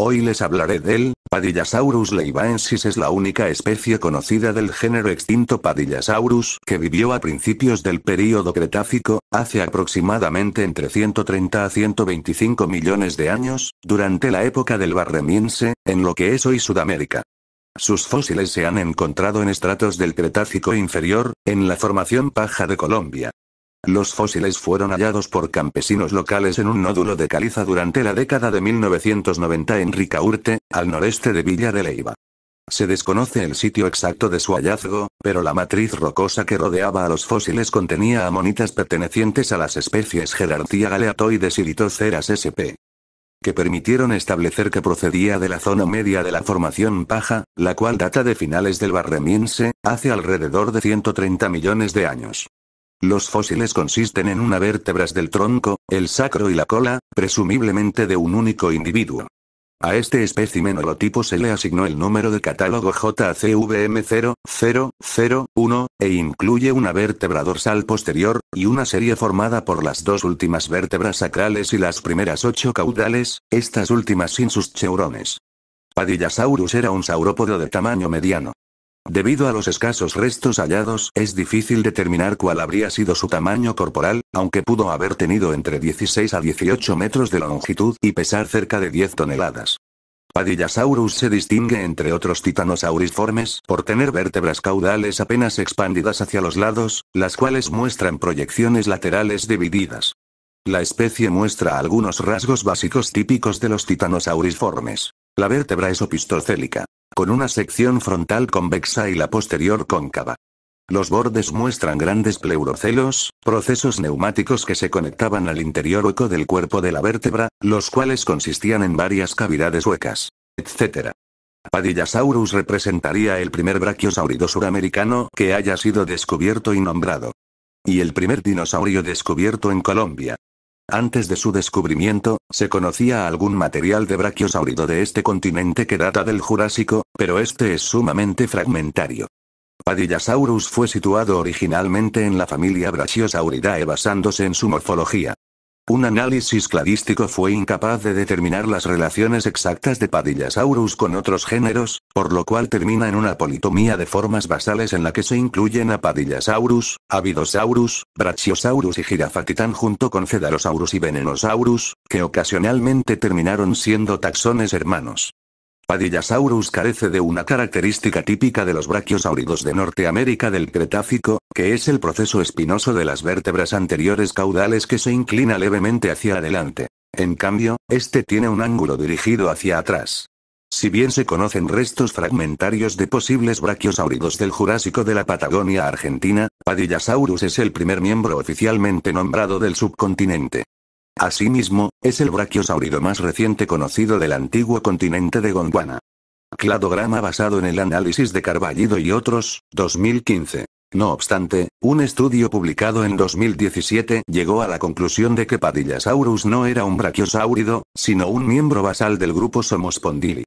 Hoy les hablaré del Padillasaurus leibaensis es la única especie conocida del género extinto Padillasaurus que vivió a principios del período Cretácico, hace aproximadamente entre 130 a 125 millones de años, durante la época del Barremiense, en lo que es hoy Sudamérica. Sus fósiles se han encontrado en estratos del Cretácico inferior, en la formación Paja de Colombia. Los fósiles fueron hallados por campesinos locales en un nódulo de caliza durante la década de 1990 en Ricaurte, al noreste de Villa de Leiva. Se desconoce el sitio exacto de su hallazgo, pero la matriz rocosa que rodeaba a los fósiles contenía amonitas pertenecientes a las especies Gerartia galeatoides y Litoceras sp. que permitieron establecer que procedía de la zona media de la formación Paja, la cual data de finales del Barremiense, hace alrededor de 130 millones de años. Los fósiles consisten en una vértebras del tronco, el sacro y la cola, presumiblemente de un único individuo. A este espécimen holotipo se le asignó el número de catálogo JCVM0001, e incluye una vértebra dorsal posterior, y una serie formada por las dos últimas vértebras sacrales y las primeras ocho caudales, estas últimas sin sus cheurones. Padillasaurus era un saurópodo de tamaño mediano. Debido a los escasos restos hallados, es difícil determinar cuál habría sido su tamaño corporal, aunque pudo haber tenido entre 16 a 18 metros de longitud y pesar cerca de 10 toneladas. Padillasaurus se distingue entre otros titanosauriformes por tener vértebras caudales apenas expandidas hacia los lados, las cuales muestran proyecciones laterales divididas. La especie muestra algunos rasgos básicos típicos de los titanosauriformes. La vértebra es opistocélica con una sección frontal convexa y la posterior cóncava. Los bordes muestran grandes pleurocelos, procesos neumáticos que se conectaban al interior hueco del cuerpo de la vértebra, los cuales consistían en varias cavidades huecas, etc. Padillasaurus representaría el primer brachiosaurido suramericano que haya sido descubierto y nombrado. Y el primer dinosaurio descubierto en Colombia. Antes de su descubrimiento, se conocía algún material de brachiosaurido de este continente que data del Jurásico, pero este es sumamente fragmentario. Padillasaurus fue situado originalmente en la familia Brachiosauridae basándose en su morfología. Un análisis cladístico fue incapaz de determinar las relaciones exactas de Padillasaurus con otros géneros, por lo cual termina en una politomía de formas basales en la que se incluyen a Padillasaurus, Abidosaurus, Brachiosaurus y Girafatitan junto con Cedarosaurus y Venenosaurus, que ocasionalmente terminaron siendo taxones hermanos. Padillasaurus carece de una característica típica de los brachiosauridos de Norteamérica del Cretácico, que es el proceso espinoso de las vértebras anteriores caudales que se inclina levemente hacia adelante. En cambio, este tiene un ángulo dirigido hacia atrás. Si bien se conocen restos fragmentarios de posibles brachiosauridos del Jurásico de la Patagonia Argentina, Padillasaurus es el primer miembro oficialmente nombrado del subcontinente. Asimismo, es el brachiosaurido más reciente conocido del antiguo continente de Gondwana. Cladograma basado en el análisis de Carballido y otros, 2015. No obstante, un estudio publicado en 2017 llegó a la conclusión de que Padillasaurus no era un brachiosáurido, sino un miembro basal del grupo Somospondili.